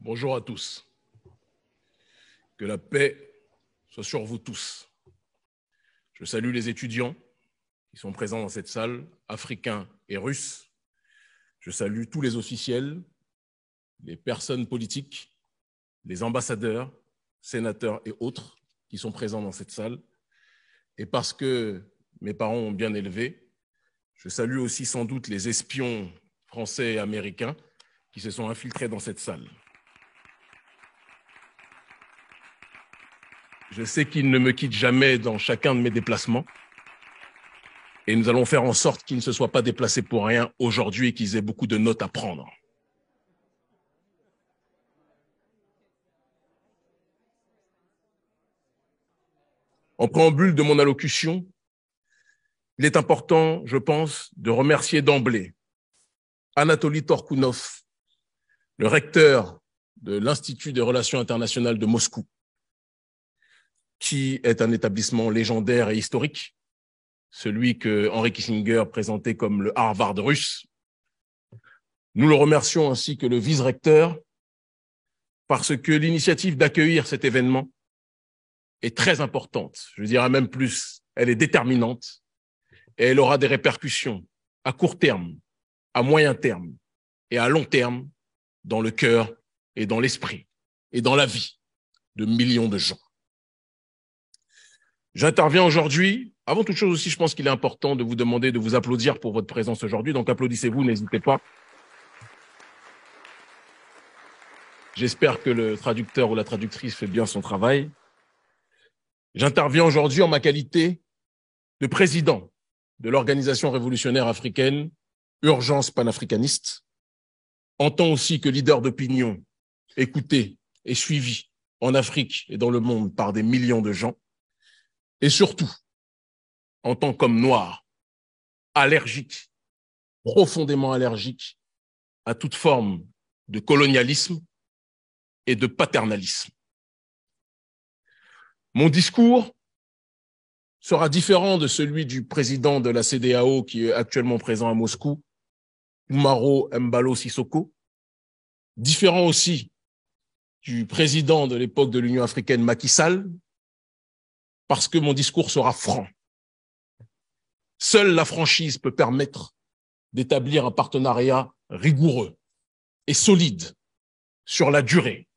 Bonjour à tous. Que la paix soit sur vous tous. Je salue les étudiants qui sont présents dans cette salle, africains et russes. Je salue tous les officiels, les personnes politiques, les ambassadeurs, sénateurs et autres qui sont présents dans cette salle. Et parce que mes parents ont bien élevé, je salue aussi sans doute les espions français et américains qui se sont infiltrés dans cette salle. Je sais qu'ils ne me quittent jamais dans chacun de mes déplacements. Et nous allons faire en sorte qu'ils ne se soient pas déplacés pour rien aujourd'hui et qu'ils aient beaucoup de notes à prendre. en préambule de mon allocution, il est important, je pense, de remercier d'emblée Anatoly Torkounov, le recteur de l'Institut des relations internationales de Moscou, qui est un établissement légendaire et historique, celui que Henry Kissinger présentait comme le Harvard russe. Nous le remercions ainsi que le vice-recteur parce que l'initiative d'accueillir cet événement est très importante, je dirais même plus, elle est déterminante et elle aura des répercussions à court terme, à moyen terme et à long terme dans le cœur et dans l'esprit et dans la vie de millions de gens. J'interviens aujourd'hui. Avant toute chose aussi, je pense qu'il est important de vous demander de vous applaudir pour votre présence aujourd'hui. Donc applaudissez-vous, n'hésitez pas. J'espère que le traducteur ou la traductrice fait bien son travail. J'interviens aujourd'hui en ma qualité de président de l'organisation révolutionnaire africaine Urgence panafricaniste, en tant aussi que leader d'opinion écouté et suivi en Afrique et dans le monde par des millions de gens, et surtout en tant qu'homme noir, allergique, profondément allergique à toute forme de colonialisme et de paternalisme. Mon discours sera différent de celui du président de la CDAO qui est actuellement présent à Moscou, Umaro Mbalo Sissoko, différent aussi du président de l'époque de l'Union africaine, Macky Sall, parce que mon discours sera franc. Seule la franchise peut permettre d'établir un partenariat rigoureux et solide sur la durée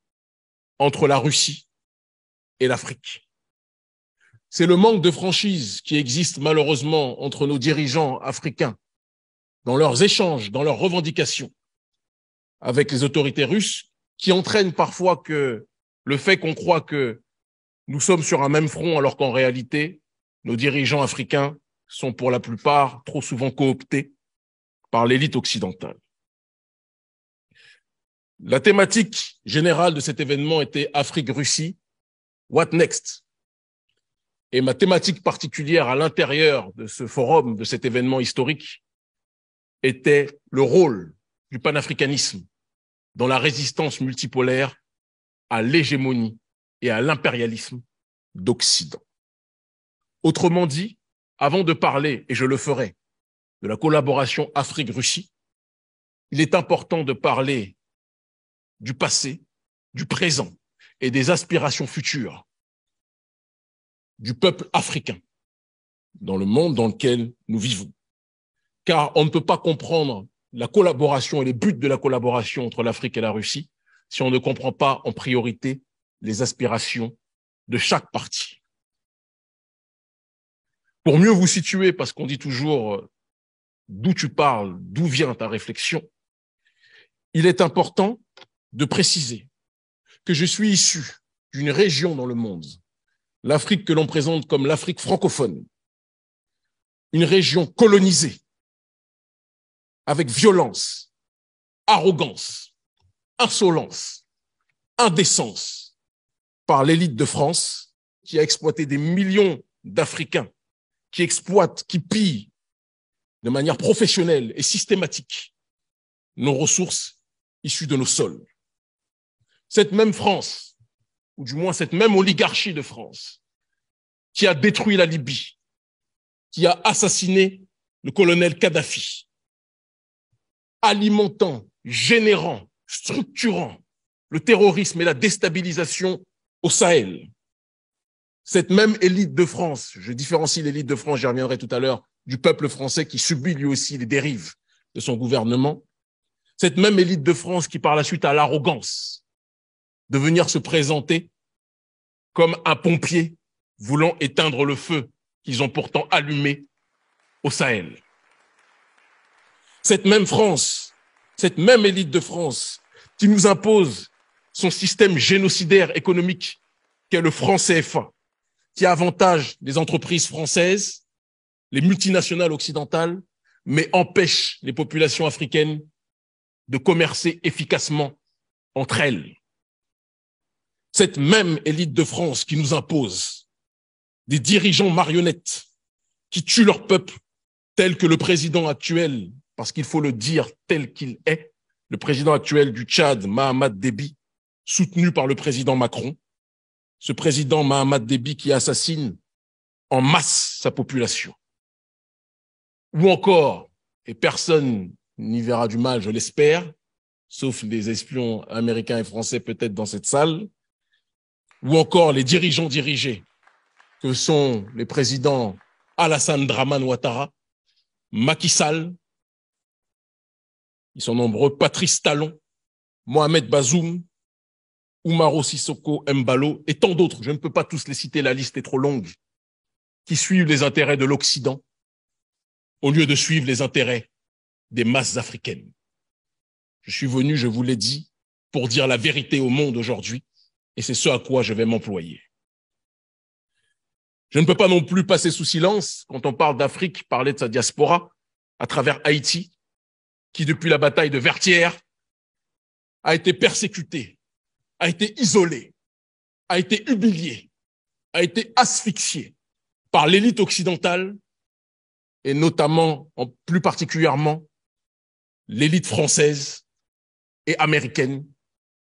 entre la Russie et l'Afrique c'est le manque de franchise qui existe malheureusement entre nos dirigeants africains dans leurs échanges, dans leurs revendications avec les autorités russes, qui entraîne parfois que le fait qu'on croit que nous sommes sur un même front alors qu'en réalité, nos dirigeants africains sont pour la plupart trop souvent cooptés par l'élite occidentale. La thématique générale de cet événement était Afrique-Russie, What Next et ma thématique particulière à l'intérieur de ce forum, de cet événement historique, était le rôle du panafricanisme dans la résistance multipolaire à l'hégémonie et à l'impérialisme d'Occident. Autrement dit, avant de parler, et je le ferai, de la collaboration Afrique-Russie, il est important de parler du passé, du présent et des aspirations futures du peuple africain dans le monde dans lequel nous vivons. Car on ne peut pas comprendre la collaboration et les buts de la collaboration entre l'Afrique et la Russie si on ne comprend pas en priorité les aspirations de chaque partie. Pour mieux vous situer, parce qu'on dit toujours euh, d'où tu parles, d'où vient ta réflexion, il est important de préciser que je suis issu d'une région dans le monde l'Afrique que l'on présente comme l'Afrique francophone, une région colonisée, avec violence, arrogance, insolence, indécence, par l'élite de France, qui a exploité des millions d'Africains, qui exploitent, qui pillent de manière professionnelle et systématique nos ressources issues de nos sols. Cette même France ou du moins cette même oligarchie de France, qui a détruit la Libye, qui a assassiné le colonel Kadhafi, alimentant, générant, structurant le terrorisme et la déstabilisation au Sahel. Cette même élite de France, je différencie l'élite de France, j'y reviendrai tout à l'heure, du peuple français qui subit lui aussi les dérives de son gouvernement, cette même élite de France qui par la suite a l'arrogance, de venir se présenter comme un pompier voulant éteindre le feu qu'ils ont pourtant allumé au Sahel. Cette même France, cette même élite de France qui nous impose son système génocidaire économique qu'est le franc CFA, qui avantage les entreprises françaises, les multinationales occidentales, mais empêche les populations africaines de commercer efficacement entre elles cette même élite de France qui nous impose des dirigeants marionnettes qui tuent leur peuple, tel que le président actuel, parce qu'il faut le dire tel qu'il est, le président actuel du Tchad, Mahamad Déby, soutenu par le président Macron, ce président Mahamad Déby qui assassine en masse sa population. Ou encore, et personne n'y verra du mal, je l'espère, sauf les espions américains et français peut-être dans cette salle, ou encore les dirigeants dirigés que sont les présidents Alassane Draman Ouattara, Macky Sall, ils sont nombreux, Patrice Talon, Mohamed Bazoum, Umaro Sissoko Mbalo et tant d'autres, je ne peux pas tous les citer, la liste est trop longue, qui suivent les intérêts de l'Occident au lieu de suivre les intérêts des masses africaines. Je suis venu, je vous l'ai dit, pour dire la vérité au monde aujourd'hui et c'est ce à quoi je vais m'employer. Je ne peux pas non plus passer sous silence quand on parle d'Afrique, parler de sa diaspora à travers Haïti, qui depuis la bataille de Vertières a été persécutée, a été isolée, a été humiliée, a été asphyxiée par l'élite occidentale et notamment, en plus particulièrement, l'élite française et américaine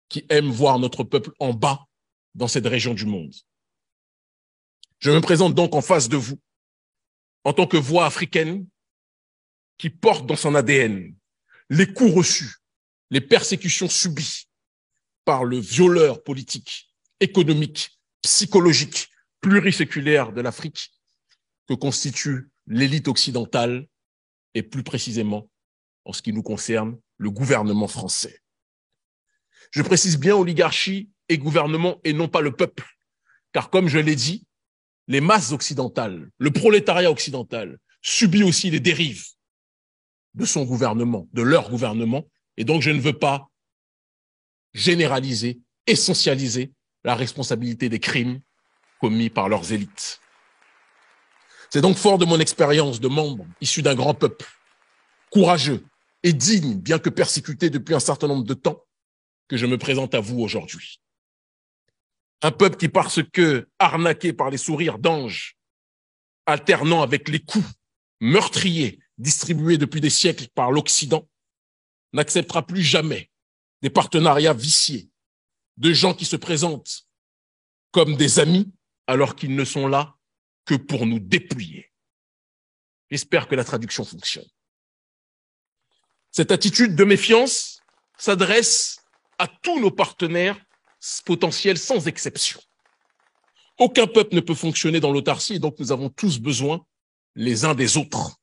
qui aime voir notre peuple en bas dans cette région du monde. Je me présente donc en face de vous en tant que voix africaine qui porte dans son ADN les coups reçus, les persécutions subies par le violeur politique, économique, psychologique, pluriséculaire de l'Afrique que constitue l'élite occidentale et plus précisément, en ce qui nous concerne, le gouvernement français. Je précise bien oligarchie et gouvernement et non pas le peuple. Car comme je l'ai dit, les masses occidentales, le prolétariat occidental subit aussi les dérives de son gouvernement, de leur gouvernement. Et donc je ne veux pas généraliser, essentialiser la responsabilité des crimes commis par leurs élites. C'est donc fort de mon expérience de membre issu d'un grand peuple, courageux et digne, bien que persécuté depuis un certain nombre de temps, que je me présente à vous aujourd'hui. Un peuple qui, parce que arnaqué par les sourires d'anges, alternant avec les coups meurtriers distribués depuis des siècles par l'Occident, n'acceptera plus jamais des partenariats viciés, de gens qui se présentent comme des amis alors qu'ils ne sont là que pour nous dépouiller. J'espère que la traduction fonctionne. Cette attitude de méfiance s'adresse à tous nos partenaires potentiel sans exception. Aucun peuple ne peut fonctionner dans l'autarcie, donc nous avons tous besoin les uns des autres.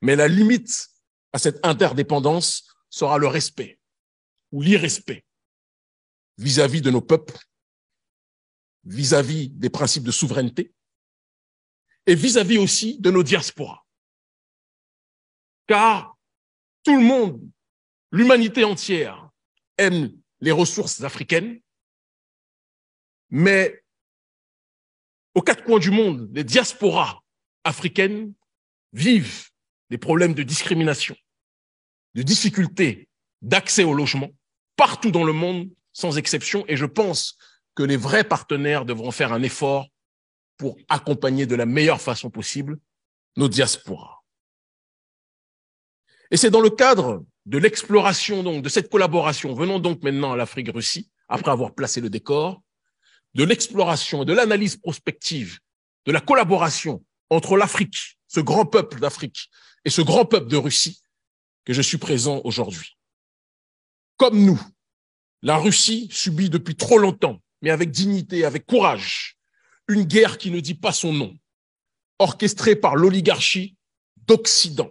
Mais la limite à cette interdépendance sera le respect ou l'irrespect vis-à-vis de nos peuples, vis-à-vis des principes de souveraineté et vis-à-vis -vis aussi de nos diasporas. Car tout le monde, l'humanité entière, aime les ressources africaines, mais aux quatre coins du monde, les diasporas africaines vivent des problèmes de discrimination, de difficultés d'accès au logement partout dans le monde, sans exception. Et je pense que les vrais partenaires devront faire un effort pour accompagner de la meilleure façon possible nos diasporas. Et c'est dans le cadre de l'exploration donc de cette collaboration, venons donc maintenant à l'Afrique-Russie, après avoir placé le décor, de l'exploration, de l'analyse prospective, de la collaboration entre l'Afrique, ce grand peuple d'Afrique et ce grand peuple de Russie que je suis présent aujourd'hui. Comme nous, la Russie subit depuis trop longtemps, mais avec dignité, avec courage, une guerre qui ne dit pas son nom, orchestrée par l'oligarchie d'Occident.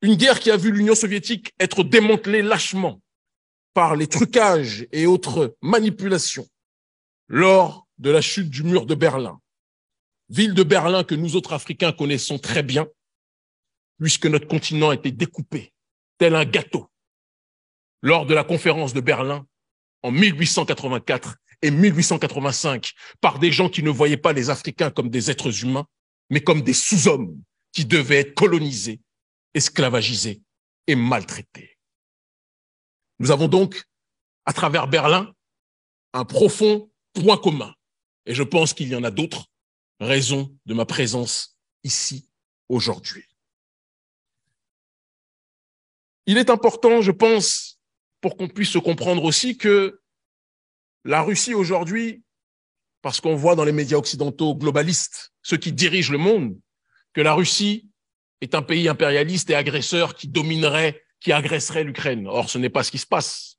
Une guerre qui a vu l'Union soviétique être démantelée lâchement par les trucages et autres manipulations lors de la chute du mur de Berlin. Ville de Berlin que nous autres Africains connaissons très bien, puisque notre continent était découpé, tel un gâteau, lors de la conférence de Berlin en 1884 et 1885, par des gens qui ne voyaient pas les Africains comme des êtres humains, mais comme des sous-hommes qui devaient être colonisés, esclavagisés et maltraités. Nous avons donc, à travers Berlin, un profond point commun, et je pense qu'il y en a d'autres, raison de ma présence ici aujourd'hui. Il est important, je pense, pour qu'on puisse se comprendre aussi que la Russie aujourd'hui, parce qu'on voit dans les médias occidentaux globalistes, ceux qui dirigent le monde, que la Russie est un pays impérialiste et agresseur qui dominerait, qui agresserait l'Ukraine. Or, ce n'est pas ce qui se passe.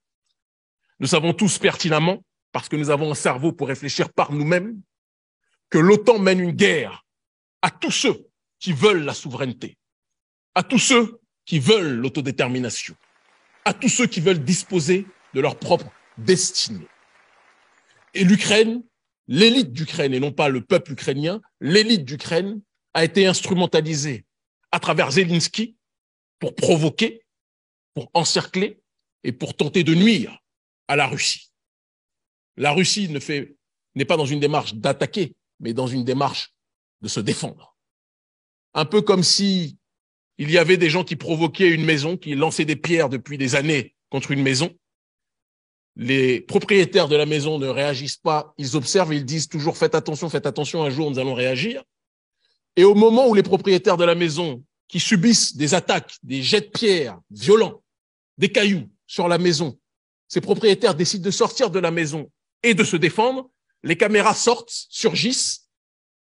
Nous savons tous pertinemment parce que nous avons un cerveau pour réfléchir par nous-mêmes, que l'OTAN mène une guerre à tous ceux qui veulent la souveraineté, à tous ceux qui veulent l'autodétermination, à tous ceux qui veulent disposer de leur propre destinée. Et l'Ukraine, l'élite d'Ukraine, et non pas le peuple ukrainien, l'élite d'Ukraine a été instrumentalisée à travers Zelensky pour provoquer, pour encercler et pour tenter de nuire à la Russie. La Russie n'est pas dans une démarche d'attaquer, mais dans une démarche de se défendre. Un peu comme si il y avait des gens qui provoquaient une maison, qui lançaient des pierres depuis des années contre une maison. Les propriétaires de la maison ne réagissent pas, ils observent, ils disent toujours faites attention, faites attention, un jour nous allons réagir. Et au moment où les propriétaires de la maison qui subissent des attaques, des jets de pierres violents, des cailloux sur la maison, ces propriétaires décident de sortir de la maison et de se défendre, les caméras sortent, surgissent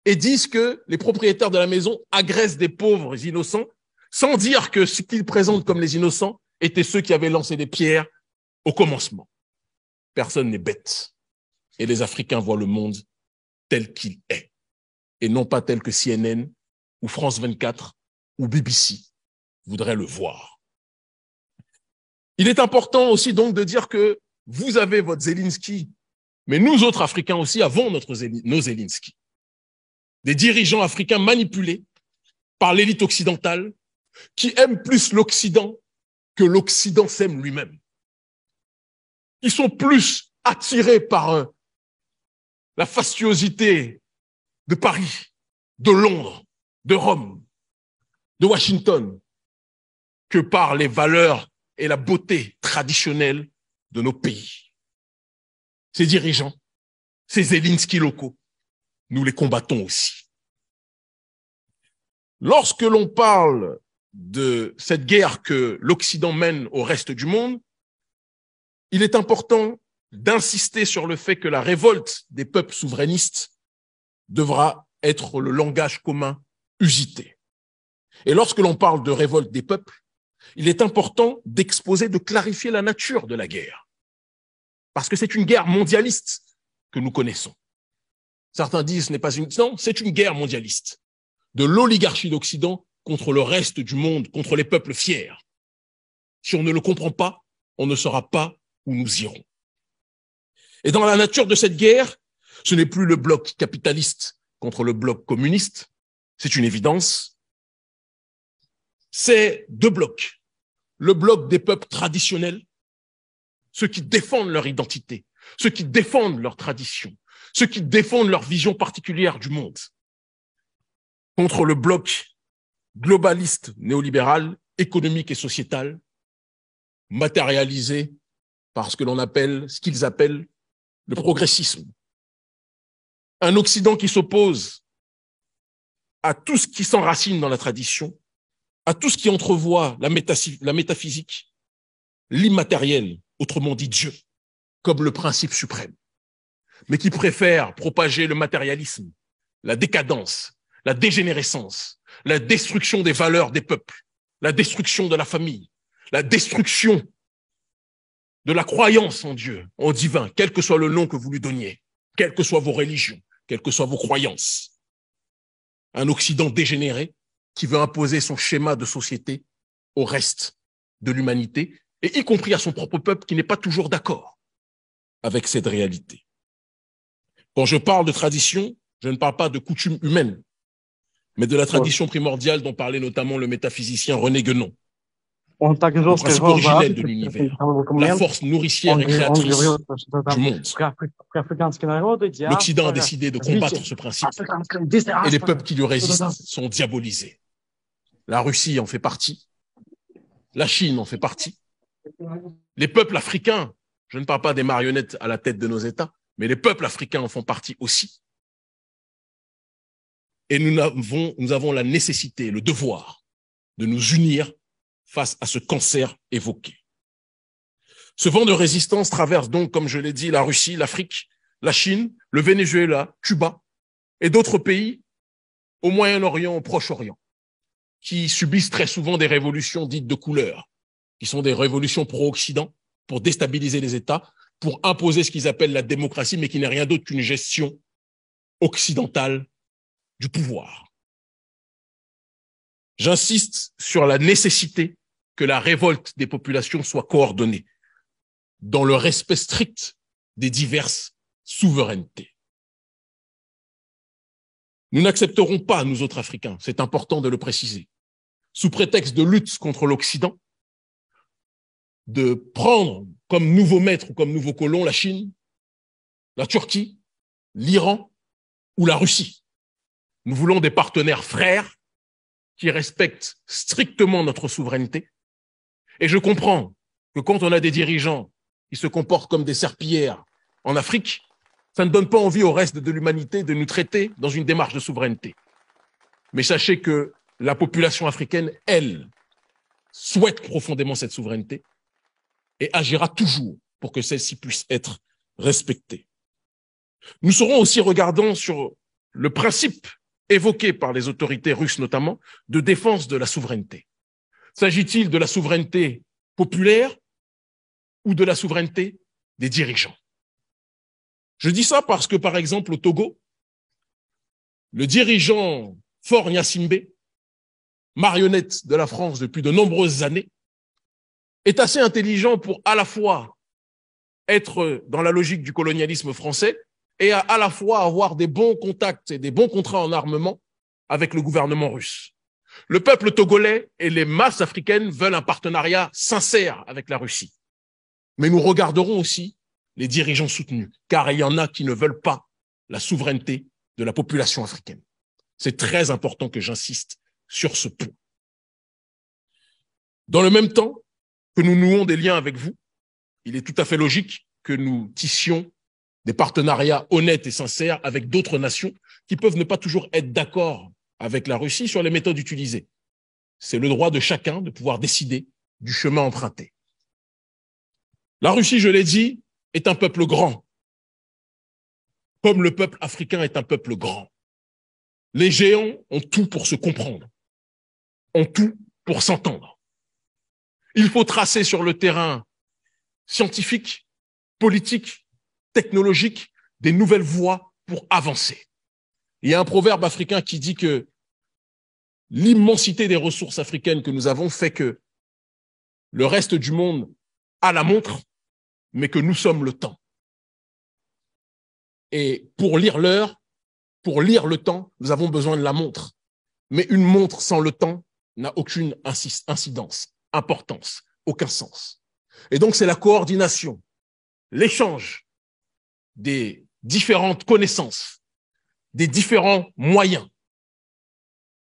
et disent que les propriétaires de la maison agressent des pauvres innocents sans dire que ce qu'ils présentent comme les innocents étaient ceux qui avaient lancé des pierres au commencement. Personne n'est bête. Et les Africains voient le monde tel qu'il est et non pas tel que CNN ou France 24 ou BBC voudraient le voir. Il est important aussi donc de dire que vous avez votre Zelensky mais nous autres Africains aussi avons notre, nos Zelinski, Des dirigeants africains manipulés par l'élite occidentale qui aiment plus l'Occident que l'Occident s'aime lui-même. Ils sont plus attirés par euh, la fastuosité de Paris, de Londres, de Rome, de Washington, que par les valeurs et la beauté traditionnelle de nos pays ces dirigeants, ces Zelinski locaux, nous les combattons aussi. Lorsque l'on parle de cette guerre que l'Occident mène au reste du monde, il est important d'insister sur le fait que la révolte des peuples souverainistes devra être le langage commun usité. Et lorsque l'on parle de révolte des peuples, il est important d'exposer, de clarifier la nature de la guerre. Parce que c'est une guerre mondialiste que nous connaissons. Certains disent ce n'est pas une... Non, c'est une guerre mondialiste. De l'oligarchie d'Occident contre le reste du monde, contre les peuples fiers. Si on ne le comprend pas, on ne saura pas où nous irons. Et dans la nature de cette guerre, ce n'est plus le bloc capitaliste contre le bloc communiste, c'est une évidence. C'est deux blocs. Le bloc des peuples traditionnels, ceux qui défendent leur identité, ceux qui défendent leur tradition, ceux qui défendent leur vision particulière du monde, contre le bloc globaliste néolibéral, économique et sociétal, matérialisé par ce que l'on appelle, ce qu'ils appellent le progressisme. Un Occident qui s'oppose à tout ce qui s'enracine dans la tradition, à tout ce qui entrevoit la, métaphysique, l'immatériel, autrement dit Dieu, comme le principe suprême, mais qui préfère propager le matérialisme, la décadence, la dégénérescence, la destruction des valeurs des peuples, la destruction de la famille, la destruction de la croyance en Dieu, en divin, quel que soit le nom que vous lui donniez, quelles que soient vos religions, quelles que soient vos croyances. Un Occident dégénéré qui veut imposer son schéma de société au reste de l'humanité et y compris à son propre peuple qui n'est pas toujours d'accord avec cette réalité. Quand je parle de tradition, je ne parle pas de coutume humaine, mais de la tradition primordiale dont parlait notamment le métaphysicien René Guénon. Le principe originel de l'univers, la force nourricière et créatrice du monde. Hein, L'Occident a décidé de combattre ce principe et les peuples qui lui résistent sont diabolisés. La Russie en fait partie, la Chine en fait partie, les peuples africains, je ne parle pas des marionnettes à la tête de nos États, mais les peuples africains en font partie aussi. Et nous avons, la nécessité, le devoir de nous unir face à ce cancer évoqué. Ce vent de résistance traverse donc, comme je l'ai dit, la Russie, l'Afrique, la Chine, le Venezuela, Cuba et d'autres pays au Moyen-Orient, au Proche-Orient, qui subissent très souvent des révolutions dites de couleur, qui sont des révolutions pro-Occident pour déstabiliser les États, pour imposer ce qu'ils appellent la démocratie, mais qui n'est rien d'autre qu'une gestion occidentale du pouvoir. J'insiste sur la nécessité que la révolte des populations soit coordonnée dans le respect strict des diverses souverainetés. Nous n'accepterons pas, nous autres Africains, c'est important de le préciser, sous prétexte de lutte contre l'Occident, de prendre comme nouveau maître ou comme nouveau colon la Chine, la Turquie, l'Iran ou la Russie. Nous voulons des partenaires frères qui respectent strictement notre souveraineté. Et je comprends que quand on a des dirigeants qui se comportent comme des serpillères en Afrique, ça ne donne pas envie au reste de l'humanité de nous traiter dans une démarche de souveraineté. Mais sachez que la population africaine, elle, souhaite profondément cette souveraineté et agira toujours pour que celle-ci puisse être respectée. Nous serons aussi regardants sur le principe évoqué par les autorités russes notamment de défense de la souveraineté. S'agit-il de la souveraineté populaire ou de la souveraineté des dirigeants Je dis ça parce que, par exemple, au Togo, le dirigeant Fort marionnette de la France depuis de nombreuses années, est assez intelligent pour à la fois être dans la logique du colonialisme français et à, à la fois avoir des bons contacts et des bons contrats en armement avec le gouvernement russe. Le peuple togolais et les masses africaines veulent un partenariat sincère avec la Russie. Mais nous regarderons aussi les dirigeants soutenus, car il y en a qui ne veulent pas la souveraineté de la population africaine. C'est très important que j'insiste sur ce point. Dans le même temps, que nous nouons des liens avec vous, il est tout à fait logique que nous tissions des partenariats honnêtes et sincères avec d'autres nations qui peuvent ne pas toujours être d'accord avec la Russie sur les méthodes utilisées. C'est le droit de chacun de pouvoir décider du chemin emprunté. La Russie, je l'ai dit, est un peuple grand, comme le peuple africain est un peuple grand. Les géants ont tout pour se comprendre, ont tout pour s'entendre. Il faut tracer sur le terrain scientifique, politique, technologique des nouvelles voies pour avancer. Il y a un proverbe africain qui dit que l'immensité des ressources africaines que nous avons fait que le reste du monde a la montre, mais que nous sommes le temps. Et pour lire l'heure, pour lire le temps, nous avons besoin de la montre. Mais une montre sans le temps n'a aucune incidence importance, aucun sens. Et donc, c'est la coordination, l'échange des différentes connaissances, des différents moyens,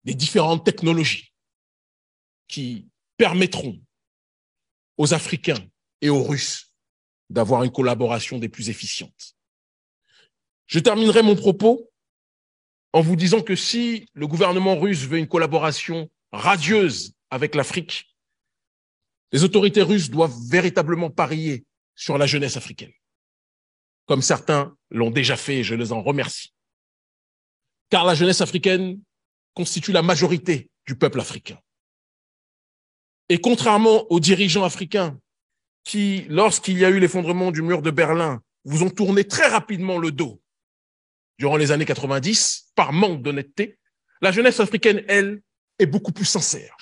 des différentes technologies qui permettront aux Africains et aux Russes d'avoir une collaboration des plus efficientes. Je terminerai mon propos en vous disant que si le gouvernement russe veut une collaboration radieuse avec l'Afrique, les autorités russes doivent véritablement parier sur la jeunesse africaine, comme certains l'ont déjà fait et je les en remercie. Car la jeunesse africaine constitue la majorité du peuple africain. Et contrairement aux dirigeants africains qui, lorsqu'il y a eu l'effondrement du mur de Berlin, vous ont tourné très rapidement le dos durant les années 90 par manque d'honnêteté, la jeunesse africaine, elle, est beaucoup plus sincère.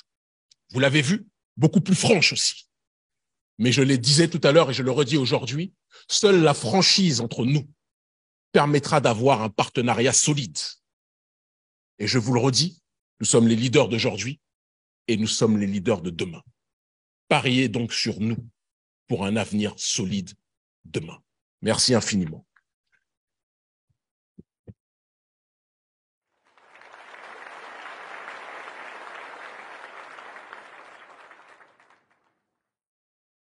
Vous l'avez vu, beaucoup plus franche aussi. Mais je le disais tout à l'heure et je le redis aujourd'hui, seule la franchise entre nous permettra d'avoir un partenariat solide. Et je vous le redis, nous sommes les leaders d'aujourd'hui et nous sommes les leaders de demain. Pariez donc sur nous pour un avenir solide demain. Merci infiniment.